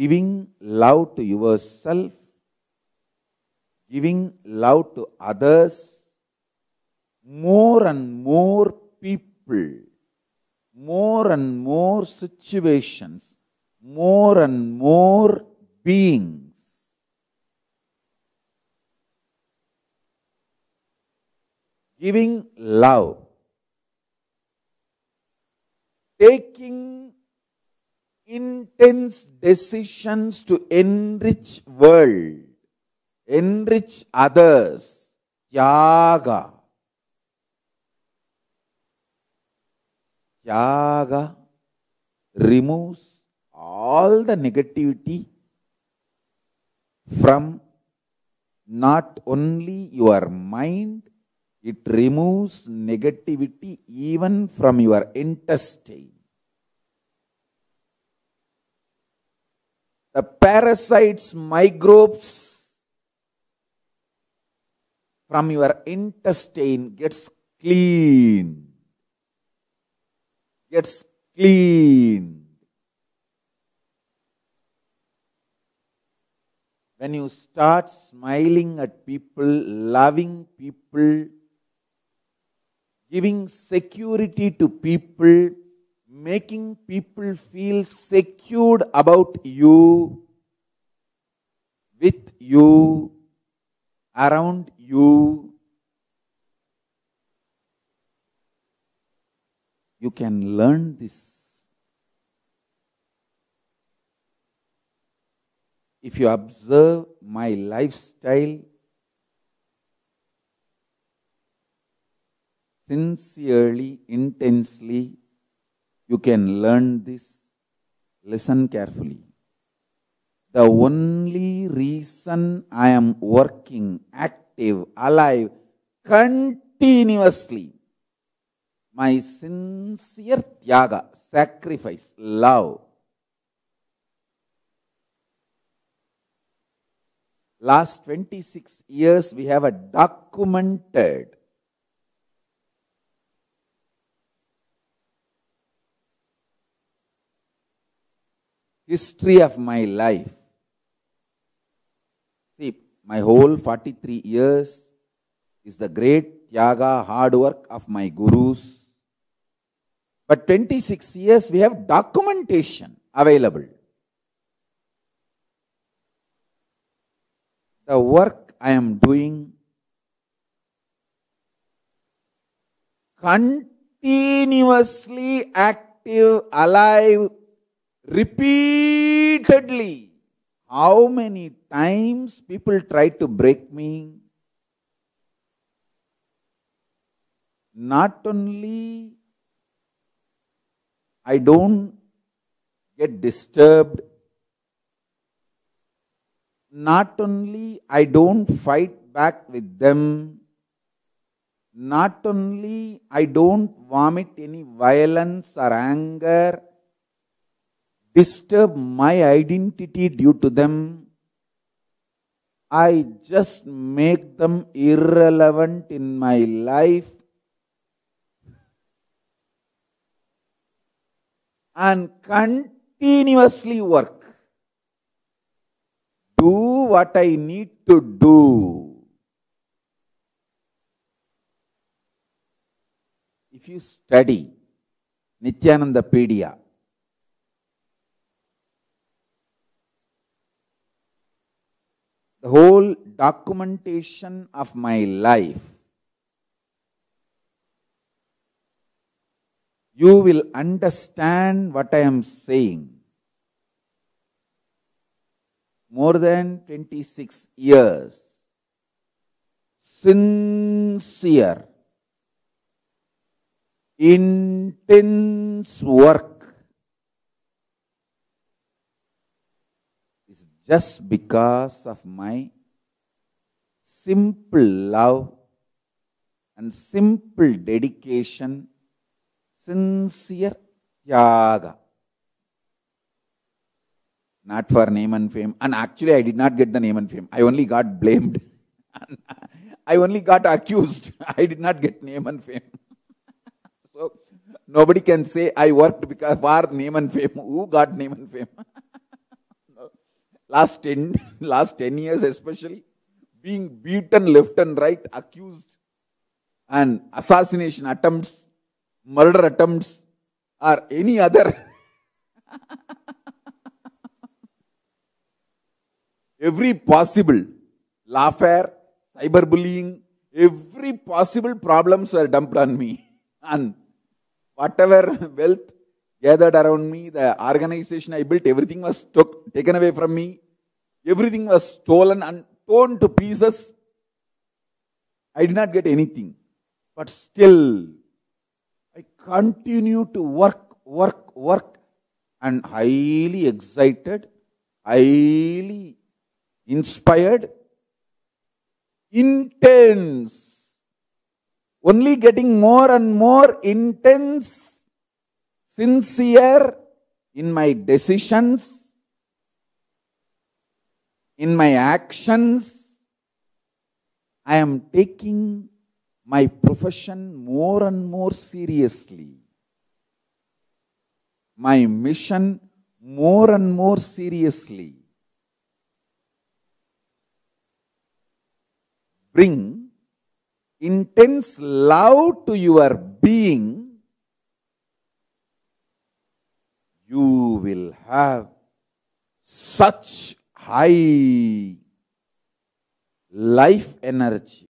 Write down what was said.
giving love to yourself, giving love to others, more and more people, more and more situations, more and more beings. Giving love, taking intense decisions to enrich world, enrich others, yaga. Yaga removes all the negativity from not only your mind, it removes negativity even from your intestine. the parasites, microbes from your intestine gets clean. Gets clean. When you start smiling at people, loving people, giving security to people, making people feel secured about you, with you, around you. You can learn this. If you observe my lifestyle sincerely, intensely, you can learn this. Listen carefully. The only reason I am working, active, alive, continuously, my sincere tyaga, sacrifice, love. Last 26 years, we have a documented history of my life. See, my whole 43 years is the great Tyaga hard work of my gurus. But 26 years, we have documentation available. The work I am doing continuously active, alive, repeatedly. How many times people tried to break me? Not only I don't get disturbed, not only I don't fight back with them, not only I don't vomit any violence or anger, disturb my identity due to them. I just make them irrelevant in my life. And continuously work. Do what I need to do. If you study Nityananda Pedia, the whole documentation of my life, you will understand what I am saying. More than 26 years, sincere, intense work just because of my simple love and simple dedication, sincere yaga. Not for name and fame. And actually, I did not get the name and fame. I only got blamed. I only got accused. I did not get name and fame. so nobody can say I worked because for name and fame. Who got name and fame? last 10, last 10 years especially, being beaten left and right, accused, and assassination attempts, murder attempts, or any other. every possible lawfare, cyberbullying, every possible problems were dumped on me. And whatever wealth gathered around me, the organization I built, everything was took, taken away from me. Everything was stolen and torn to pieces. I did not get anything. But still, I continued to work, work, work, and highly excited, highly inspired, intense. Only getting more and more intense sincere in my decisions, in my actions. I am taking my profession more and more seriously. My mission more and more seriously. Bring intense love to your being you will have such high life energy